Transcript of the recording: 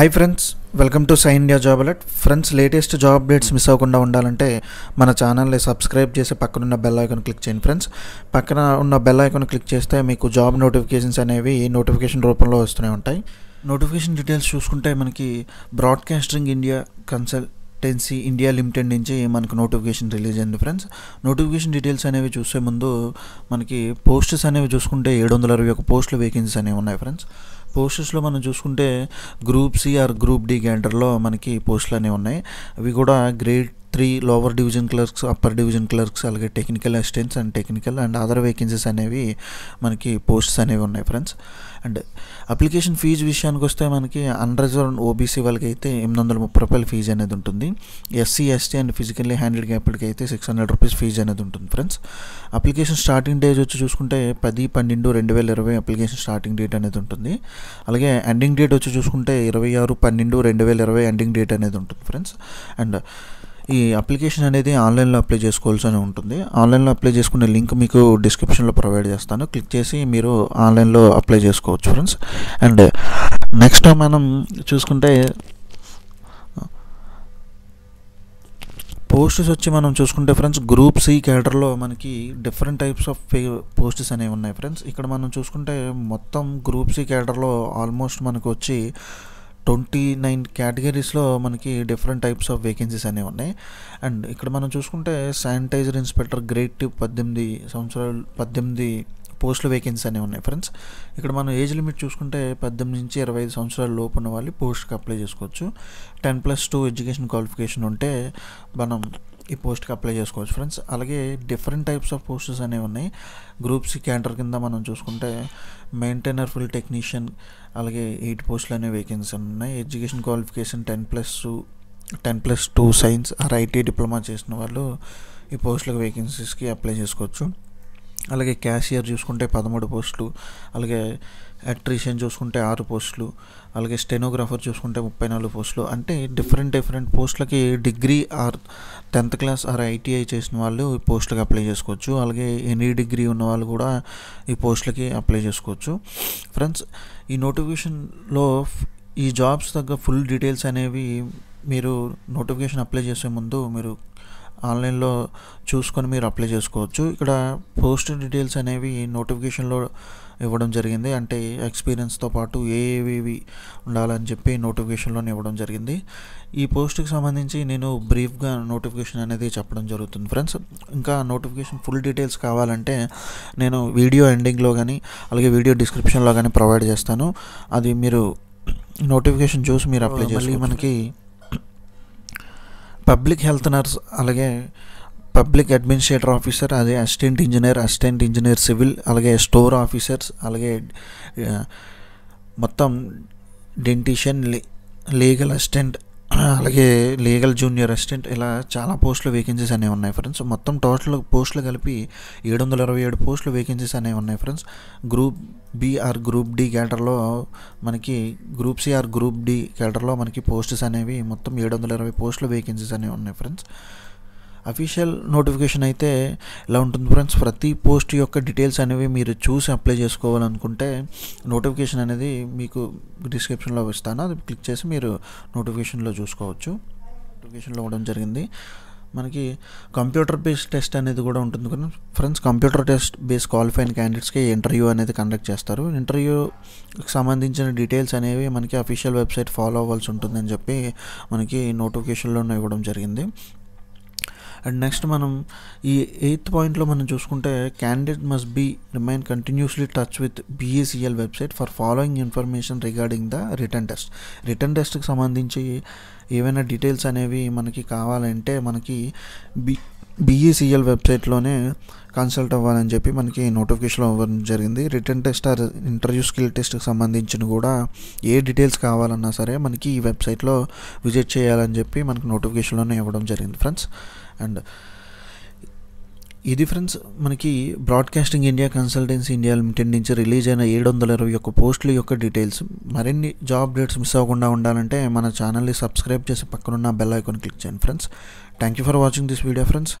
hi friends welcome to Sai India job alert friends latest job updates miss అవ్వకుండా ఉండాలంటే మన ఛానల్ని సబ్స్క్రైబ్ చేసి పక్కనున్న బెల్ ఐకాన్ క్లిక్ చేయండి ఫ్రెండ్స్ పక్కన ఉన్న బెల్ ఐకాన్ క్లిక్ చేస్తే మీకు జాబ్ నోటిఫికేషన్స్ అనేవి నోటిఫికేషన్ రూపంలో వస్తూనే ఉంటాయి నోటిఫికేషన్ డీటెయిల్స్ చూసుకుంటే మనకి broadcasting India consultancy India limited నుంచి మనకు నోటిఫికేషన్ రిలీజ్ అయింది ఫ్రెండ్స్ నోటిఫికేషన్ డీటెయిల్స్ అనేవి చూసే ముందు మనకి పోస్ట్స్ అనేవి చూసుకుంటే ఏడు వందల అరవై ఒక పోస్టులు వేకెన్సీస్ అనేవి ఉన్నాయి ఫ్రెండ్స్ పోస్టర్స్లో మనం చూసుకుంటే group C or group D గ్యాండర్లో మనకి పోస్టులు అనేవి ఉన్నాయి అవి కూడా grade three lower division clerks upper division clerks అలాగే technical assistants and technical and other vacancies అనేవి మనకి పోస్ట్స్ అనేవి ఉన్నాయి ఫ్రెండ్స్ అండ్ అప్లికేషన్ ఫీజు విషయానికి వస్తే మనకి అన్రిజర్వ్డ్ ఓబీసీ వాళ్ళకి అయితే ఎనిమిది వందల ముప్పై రూపాయలు ఫీజు అనేది ఉంటుంది ఎస్సీ ఎస్టీ అండ్ ఫిజికల్లీ హ్యాండిల్ క్యాపిటల్కి అయితే సిక్స్ హండ్రెడ్ రూపీస్ ఫీజు అనేది ఉంటుంది ఫ్రెండ్స్ అప్లికేషన్ స్టార్టింగ్ డేజ్ వచ్చి చూసుకుంటే పది పన్నెండు రెండు వేల ఇరవై అప్లికేషన్ స్టార్టింగ్ డేట్ అనేది ఉంటుంది అలాగే ఎండింగ్ డేట్ వచ్చి చూసుకుంటే ఇరవై ఆరు పన్నెండు రెండు వేల ఇరవై ఎండింగ్ డేట్ అనేది ఉంటుంది ఫ్రెండ్స్ అండ్ ఈ అప్లికేషన్ అనేది ఆన్లైన్లో అప్లై చేసుకోవాల్సి ఉంటుంది ఆన్లైన్లో అప్లై చేసుకునే లింక్ మీకు డిస్క్రిప్షన్లో ప్రొవైడ్ చేస్తాను క్లిక్ చేసి మీరు ఆన్లైన్లో అప్లై చేసుకోవచ్చు ఫ్రెండ్స్ అండ్ నెక్స్ట్ మనం చూసుకుంటే పోస్ట్స్ వచ్చి మనం చూసుకుంటే ఫ్రెండ్స్ గ్రూప్ సి క్యాటర్లో మనకి డిఫరెంట్ టైప్స్ ఆఫ్ పోస్ట్స్ అనేవి ఉన్నాయి ఫ్రెండ్స్ ఇక్కడ మనం చూసుకుంటే మొత్తం గ్రూప్ సి క్యాటర్లో ఆల్మోస్ట్ మనకు వచ్చి ట్వంటీ నైన్ కేటగిరీస్లో మనకి డిఫరెంట్ టైప్స్ ఆఫ్ వేకెన్సీస్ అనేవి ఉన్నాయి అండ్ ఇక్కడ మనం చూసుకుంటే శానిటైజర్ ఇన్స్పెక్టర్ గ్రేడ్ పద్దెనిమిది సంవత్సరాలు పద్దెనిమిది పోస్టుల వేకెన్సీ అనేవి ఉన్నాయి ఫ్రెండ్స్ ఇక్కడ మనం ఏజ్ లిమిట్ చూసుకుంటే పద్దెనిమిది నుంచి ఇరవై ఐదు సంవత్సరాల లోపు ఉన్న వాళ్ళు పోస్ట్కి అప్లై చేసుకోవచ్చు ten plus two education qualification ఉంటే మనం ఈ పోస్ట్కి అప్లై చేసుకోవచ్చు ఫ్రెండ్స్ అలాగే డిఫరెంట్ టైప్స్ ఆఫ్ పోస్టర్స్ అనేవి ఉన్నాయి గ్రూప్స్ క్యాంటర్ కింద మనం చూసుకుంటే మెయింటైనర్ ఫుల్ టెక్నీషియన్ అలాగే ఎయిట్ పోస్టులు అనే వేకెన్సీ ఉన్నాయి education qualification ten plus two ten plus two science or IT diploma చేసిన వాళ్ళు ఈ పోస్టులకు వేకెన్సీస్కి అప్లై చేసుకోవచ్చు అలాగే క్యాషియర్ చూసుకుంటే పదమూడు పోస్టులు అలాగే ఎలక్ట్రీషియన్ చూసుకుంటే ఆరు పోస్టులు అలాగే స్టెనోగ్రాఫర్ చూసుకుంటే ముప్పై నాలుగు పోస్టులు అంటే డిఫరెంట్ డిఫరెంట్ పోస్టులకి degree or tenth class or ITI చేసిన వాళ్ళు ఈ పోస్టులకు అప్లై చేసుకోవచ్చు అలాగే ఎనీ డిగ్రీ ఉన్న వాళ్ళు కూడా ఈ పోస్టులకి అప్లై చేసుకోవచ్చు ఫ్రెండ్స్ ఈ నోటిఫికేషన్లో ఈ జాబ్స్ తగ్గ ఫుల్ డీటెయిల్స్ అనేవి మీరు నోటిఫికేషన్ అప్లై చేసే ముందు మీరు ఆన్లైన్లో చూసుకొని మీరు అప్లై చేసుకోవచ్చు ఇక్కడ పోస్ట్ డీటెయిల్స్ అనేవి నోటిఫికేషన్లో ఇవ్వడం జరిగింది అంటే ఎక్స్పీరియన్స్తో పాటు ఏవేవి ఉండాలని చెప్పి నోటిఫికేషన్లోనే ఇవ్వడం జరిగింది ఈ పోస్ట్కి సంబంధించి నేను బ్రీఫ్గా నోటిఫికేషన్ అనేది చెప్పడం జరుగుతుంది ఫ్రెండ్స్ ఇంకా నోటిఫికేషన్ ఫుల్ డీటెయిల్స్ కావాలంటే నేను వీడియో ఎండింగ్లో కానీ అలాగే వీడియో డిస్క్రిప్షన్లో కానీ ప్రొవైడ్ చేస్తాను అది మీరు నోటిఫికేషన్ చూసి మీరు అప్లై చేసి మనకి పబ్లిక్ హెల్త్ నర్స్ అలాగే పబ్లిక్ అడ్మినిస్ట్రేటర్ ఆఫీసర్ అదే assistant engineer assistant engineer civil అలాగే స్టోర్ ఆఫీసర్స్ అలాగే మొత్తం డెంటిషియన్ లీగల్ అసిస్టెంట్ అలాగే లీగల్ జూనియర్ అసిస్టెంట్ ఇలా చాలా పోస్టులు వేకెన్సీస్ అనేవి ఉన్నాయి ఫ్రెండ్స్ మొత్తం టోటల్ పోస్టులు కలిపి ఏడు వందల ఇరవై ఏడు పోస్టులు వేకెన్సీస్ అనేవి ఉన్నాయి friends group B or group D క్యాటర్లో మనకి group C or group D క్యాటర్లో మనకి పోస్ట్స్ అనేవి మొత్తం ఏడు వందల ఇరవై పోస్టులు వేకెన్సీస్ అనేవి ఉన్నాయి ఫ్రెండ్స్ అఫీషియల్ నోటిఫికేషన్ అయితే ఇలా ఉంటుంది ఫ్రెండ్స్ ప్రతి పోస్ట్ యొక్క డీటెయిల్స్ అనేవి మీరు చూసి అప్లై చేసుకోవాలనుకుంటే నోటిఫికేషన్ అనేది మీకు డిస్క్రిప్షన్లో ఇస్తాను అది క్లిక్ చేసి మీరు నోటిఫికేషన్లో చూసుకోవచ్చు నోటిఫికేషన్లో ఇవ్వడం జరిగింది మనకి కంప్యూటర్ బేస్ టెస్ట్ అనేది కూడా ఉంటుంది కానీ friends computer test base qualified క్యాండిడేట్స్కి ఇంటర్వ్యూ అనేది కండక్ట్ చేస్తారు ఇంటర్వ్యూకి సంబంధించిన డీటెయిల్స్ అనేవి మనకి అఫీషియల్ వెబ్సైట్ ఫాలో అవ్వాల్సి ఉంటుందని చెప్పి మనకి నోటిఫికేషన్లోనే ఇవ్వడం జరిగింది అండ్ నెక్స్ట్ మనం ఈ ఎయిత్ పాయింట్లో మనం చూసుకుంటే candidate must be remain continuously touch with BECIL website for following information regarding the written test written టెస్ట్కి సంబంధించి ఏవైనా డీటెయిల్స్ అనేవి మనకి కావాలంటే మనకి బీ బీఈసీఎల్ వెబ్సైట్లోనే కన్సల్ట్ అవ్వాలని చెప్పి మనకి నోటిఫికేషన్ అవ్వడం జరిగింది written test or interview skill టెస్ట్కి సంబంధించిన కూడా ఏ డీటెయిల్స్ కావాలన్నా సరే మనకి ఈ వెబ్సైట్లో విజిట్ చేయాలని చెప్పి మనకి నోటిఫికేషన్లోనే ఇవ్వడం జరిగింది ఫ్రెండ్స్ అండ్ ఇది ఫ్రెండ్స్ మనకి broadcasting India consultancy India limited నుంచి రిలీజ్ అయిన ఏడు వందల ఇరవై యొక్క పోస్టుల యొక్క డీటెయిల్స్ మరిన్ని జాబ్ డేట్స్ మిస్ అవ్వకుండా ఉండాలంటే మన ఛానల్ని సబ్స్క్రైబ్ చేసి పక్కనున్న బెల్ ఐకాన్ క్లిక్ చేయండి friends thank you for watching this video friends